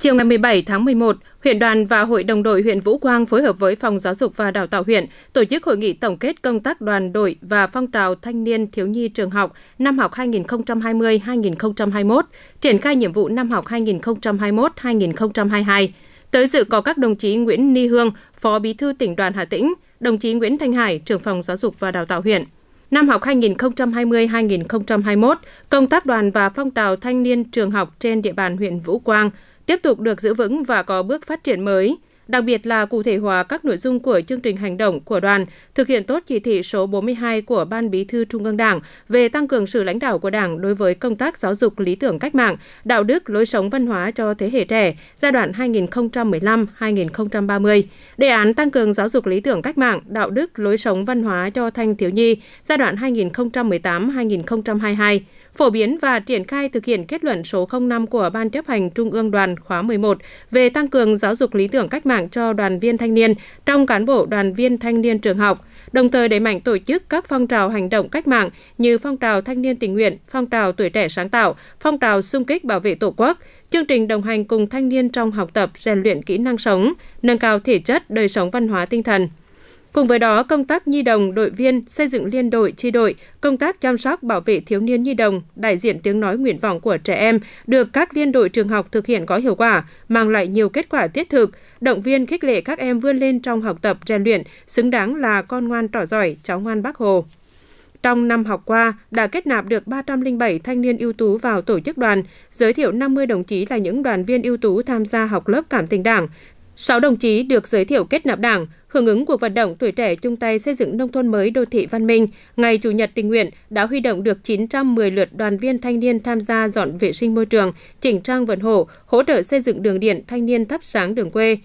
Chiều ngày 17 tháng 11, huyện đoàn và Hội đồng đội huyện Vũ Quang phối hợp với Phòng Giáo dục và Đào tạo huyện tổ chức hội nghị tổng kết công tác đoàn đội và phong trào thanh niên thiếu nhi trường học năm học 2020-2021, triển khai nhiệm vụ năm học 2021-2022. Tới dự có các đồng chí Nguyễn Ni Hương, Phó Bí thư tỉnh đoàn Hà Tĩnh, đồng chí Nguyễn Thanh Hải, trưởng phòng Giáo dục và Đào tạo huyện. Năm học 2020-2021, công tác đoàn và phong trào thanh niên trường học trên địa bàn huyện Vũ Quang tiếp tục được giữ vững và có bước phát triển mới đặc biệt là cụ thể hóa các nội dung của chương trình hành động của đoàn, thực hiện tốt chỉ thị số 42 của Ban Bí thư Trung ương Đảng về tăng cường sự lãnh đạo của Đảng đối với công tác giáo dục lý tưởng cách mạng, đạo đức, lối sống văn hóa cho thế hệ trẻ giai đoạn 2015-2030, đề án tăng cường giáo dục lý tưởng cách mạng, đạo đức, lối sống văn hóa cho thanh thiếu nhi giai đoạn 2018-2022 phổ biến và triển khai thực hiện kết luận số 05 của Ban chấp hành Trung ương đoàn khóa 11 về tăng cường giáo dục lý tưởng cách mạng mạng cho đoàn viên thanh niên trong cán bộ đoàn viên thanh niên trường học, đồng thời đẩy mạnh tổ chức các phong trào hành động cách mạng như phong trào thanh niên tình nguyện, phong trào tuổi trẻ sáng tạo, phong trào xung kích bảo vệ Tổ quốc, chương trình đồng hành cùng thanh niên trong học tập, rèn luyện kỹ năng sống, nâng cao thể chất, đời sống văn hóa tinh thần. Cùng với đó, công tác nhi đồng, đội viên, xây dựng liên đội, chi đội, công tác chăm sóc bảo vệ thiếu niên nhi đồng, đại diện tiếng nói nguyện vọng của trẻ em được các liên đội trường học thực hiện có hiệu quả, mang lại nhiều kết quả thiết thực, động viên khích lệ các em vươn lên trong học tập rèn luyện, xứng đáng là con ngoan trò giỏi, cháu ngoan bác Hồ. Trong năm học qua, đã kết nạp được 307 thanh niên ưu tú vào tổ chức đoàn, giới thiệu 50 đồng chí là những đoàn viên ưu tú tham gia học lớp cảm tình đảng, 6 đồng chí được giới thiệu kết nạp đảng, hưởng ứng cuộc vận động tuổi trẻ chung tay xây dựng nông thôn mới đô thị văn minh. Ngày Chủ nhật tình nguyện đã huy động được 910 lượt đoàn viên thanh niên tham gia dọn vệ sinh môi trường, chỉnh trang vận hộ, hỗ trợ xây dựng đường điện thanh niên thắp sáng đường quê.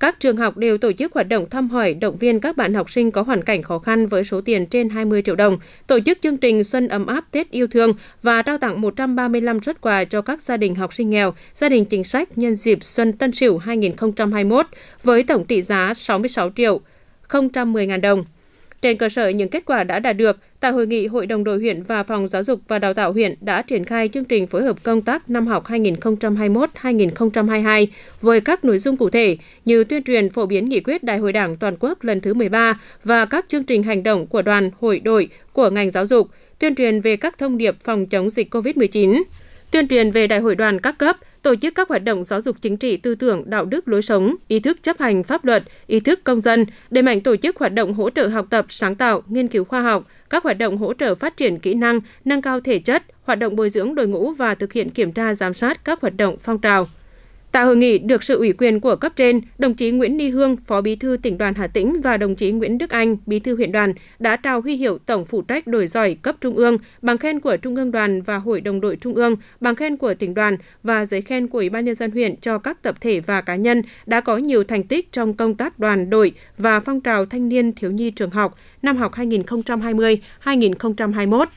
Các trường học đều tổ chức hoạt động thăm hỏi, động viên các bạn học sinh có hoàn cảnh khó khăn với số tiền trên 20 triệu đồng, tổ chức chương trình Xuân ấm áp Tết yêu thương và trao tặng 135 xuất quà cho các gia đình học sinh nghèo, gia đình chính sách nhân dịp Xuân Tân Sửu 2021 với tổng trị giá 66 triệu 010.000 đồng. Trên cơ sở những kết quả đã đạt được, tại hội nghị Hội đồng đội huyện và Phòng Giáo dục và Đào tạo huyện đã triển khai chương trình phối hợp công tác năm học 2021-2022 với các nội dung cụ thể như tuyên truyền phổ biến nghị quyết Đại hội Đảng toàn quốc lần thứ 13 và các chương trình hành động của đoàn, hội đội, của ngành giáo dục, tuyên truyền về các thông điệp phòng chống dịch COVID-19 tuyên truyền về đại hội đoàn các cấp, tổ chức các hoạt động giáo dục chính trị tư tưởng, đạo đức lối sống, ý thức chấp hành pháp luật, ý thức công dân, đẩy mạnh tổ chức hoạt động hỗ trợ học tập, sáng tạo, nghiên cứu khoa học, các hoạt động hỗ trợ phát triển kỹ năng, nâng cao thể chất, hoạt động bồi dưỡng đội ngũ và thực hiện kiểm tra giám sát các hoạt động phong trào. Tại hội nghị được sự ủy quyền của cấp trên, đồng chí Nguyễn Ni Hương, Phó Bí thư tỉnh đoàn Hà Tĩnh và đồng chí Nguyễn Đức Anh, Bí thư huyện đoàn đã trao huy hiệu Tổng phụ trách đổi giỏi cấp trung ương, bằng khen của Trung ương đoàn và Hội đồng đội trung ương, bằng khen của tỉnh đoàn và giấy khen của Ủy ban nhân dân huyện cho các tập thể và cá nhân đã có nhiều thành tích trong công tác đoàn đội và phong trào thanh niên thiếu nhi trường học năm học 2020-2021.